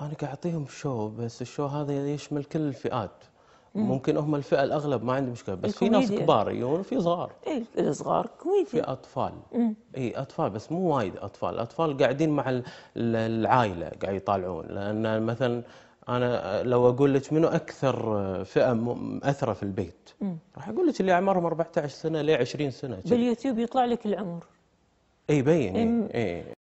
انا قاعد اعطيهم شو بس الشو هذا يعني يشمل كل الفئات ممكن هم الفئه الاغلب ما عندي مشكله بس في ناس كبار يجون وفي صغار اي الصغار كويدي في اطفال اي اطفال بس مو وايد اطفال الاطفال قاعدين مع العائله قاعد يطالعون لان مثلا انا لو اقول لك منو اكثر فئه مؤثره في البيت راح اقول لك اللي اعمارهم 14 سنه ل 20 سنه باليوتيوب يطلع لك العمر اي يبين اي